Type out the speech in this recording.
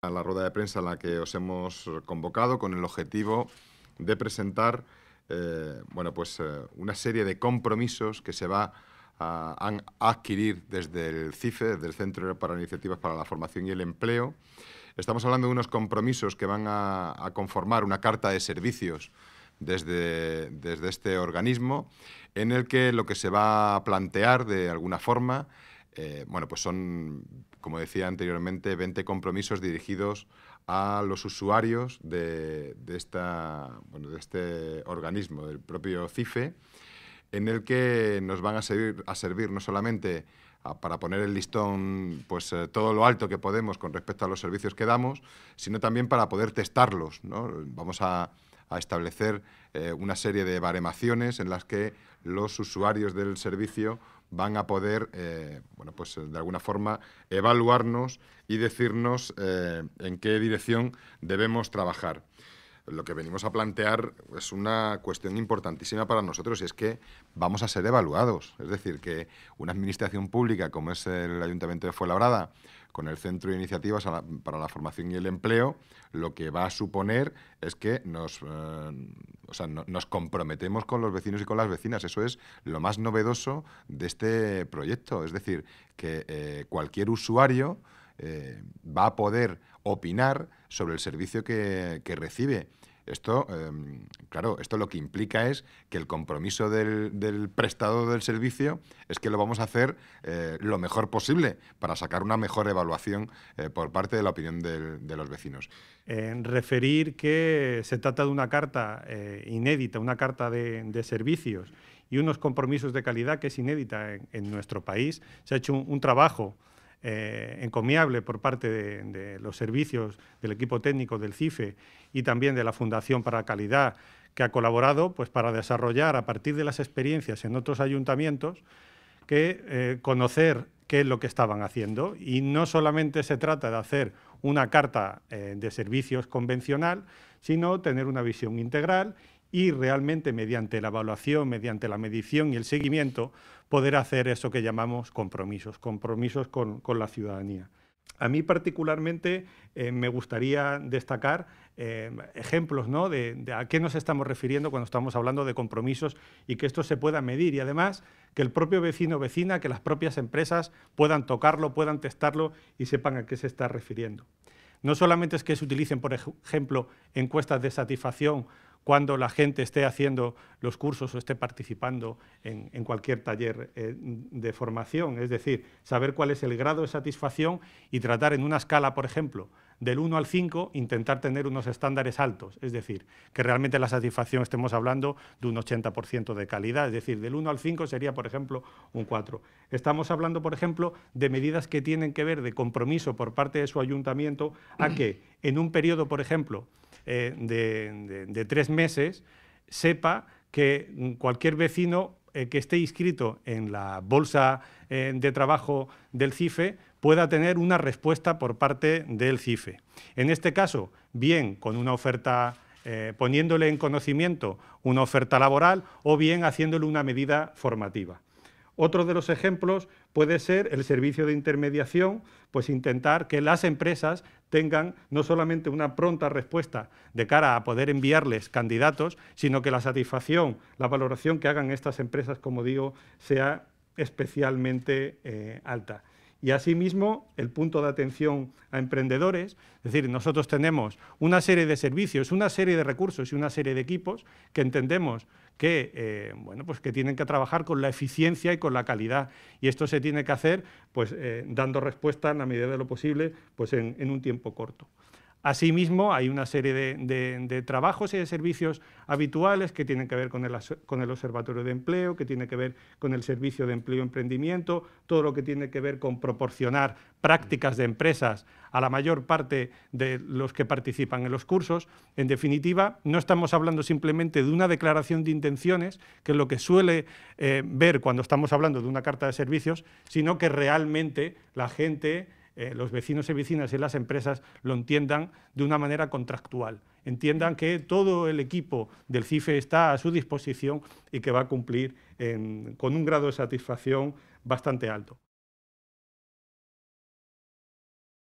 a la rueda de prensa a la que os hemos convocado con el objetivo de presentar eh, bueno, pues, eh, una serie de compromisos que se va a, adquirir desde el CIFE, del Centro para Iniciativas para la Formación y el Empleo. Estamos hablando de unos compromisos que van a, conformar una carta de servicios desde, desde este organismo, en el que lo que se va a plantear de alguna forma eh, bueno, pues son como decía anteriormente, 20 compromisos dirigidos a los usuarios de, este organismo, del propio CIFE, en el que nos van a servir, no solamente para poner el listón pues, eh, todo lo alto que podemos con respecto a los servicios que damos, sino también para poder testarlos. Vamos a, establecer eh, una serie de baremaciones en las que los usuarios del servicio van a poder, eh, bueno, pues eh, de alguna forma evaluarnos y decirnos eh, en qué dirección debemos trabajar lo que venimos a plantear es una cuestión importantísima para nosotros y es que vamos a ser evaluados. Es decir, que una administración pública como es el Ayuntamiento de Fuenlabrada, con el Centro de Iniciativas para la Formación y el Empleo, lo que va a suponer es que nos, eh, o sea, nos comprometemos con los vecinos y con las vecinas. Eso es lo más novedoso de este proyecto. Es decir, que eh, cualquier usuario eh, va a poder opinar sobre el servicio que, recibe. Esto, em, claro, esto lo que implica es que el compromiso del, prestado prestador del servicio es que lo vamos a hacer eh, lo mejor posible para sacar una mejor evaluación eh, por parte de la opinión de los vecinos. En referir que se trata de una carta inédita, una carta de, servicios y unos compromisos de calidad que es inédita en, nuestro país. Se ha hecho un trabajo eh, encomiable por parte de, los servicios del equipo técnico del CIFE y también de la Fundación para la Calidad, que ha colaborado pues, para desarrollar a partir de las experiencias en otros ayuntamientos que eh, conocer qué es lo que estaban haciendo. Y no solamente se trata de hacer una carta eh, de servicios convencional, sino tener una visión integral y realmente mediante la evaluación, mediante la medición y el seguimiento, poder hacer eso que llamamos compromisos, compromisos con, la ciudadanía. A mí particularmente eh, me gustaría destacar eh, ejemplos ¿no? de, a qué nos estamos refiriendo cuando estamos hablando de compromisos y que esto se pueda medir y además que el propio vecino o vecina, que las propias empresas puedan tocarlo, puedan testarlo y sepan a qué se está refiriendo. No solamente es que se utilicen, por ejemplo, encuestas de satisfacción cuando la gente esté haciendo los cursos o esté participando en, cualquier taller eh, de formación. Es decir, saber cuál es el grado de satisfacción y tratar en una escala, por ejemplo, del 1 al 5, intentar tener unos estándares altos, es decir, que realmente la satisfacción estemos hablando de un 80% de calidad, es decir, del 1 al 5 sería, por ejemplo, un 4. Estamos hablando, por ejemplo, de medidas que tienen que ver de compromiso por parte de su ayuntamiento a que en un periodo, por ejemplo, eh, de, tres meses sepa que cualquier vecino eh, que esté inscrito en la bolsa eh, de trabajo del CIFE pueda tener una respuesta por parte del CIFE. En este caso, bien con una oferta poniéndole en conocimiento una oferta laboral o bien haciéndole una medida formativa. Otro de los ejemplos puede ser el servicio de intermediación, pues intentar que las empresas tengan no solamente una pronta respuesta de cara a poder enviarles candidatos, sino que la satisfacción, la valoración que hagan estas empresas, como digo, sea especialmente eh, alta y asimismo el punto de atención a emprendedores. Es decir, nosotros tenemos una serie de servicios, una serie de recursos y una serie de equipos que entendemos que, eh, pues que tienen que trabajar con la eficiencia y con la calidad. Y esto se tiene que hacer pues, eh, dando respuesta en la medida de lo posible pues en un tiempo corto. Asimismo, hay una serie de, trabajos y de servicios habituales que tienen que ver con el, Observatorio de Empleo, que tiene que ver con el Servicio de Empleo y Emprendimiento, todo lo que tiene que ver con proporcionar prácticas de empresas a la mayor parte de los que participan en los cursos. En definitiva, no estamos hablando simplemente de una declaración de intenciones, que es lo que suele eh, ver cuando estamos hablando de una carta de servicios, sino que realmente la gente eh, los vecinos y vecinas y las empresas lo entiendan de una manera contractual, entiendan que todo el equipo del CIFE está a su disposición y que va a cumplir con un grado de satisfacción bastante alto.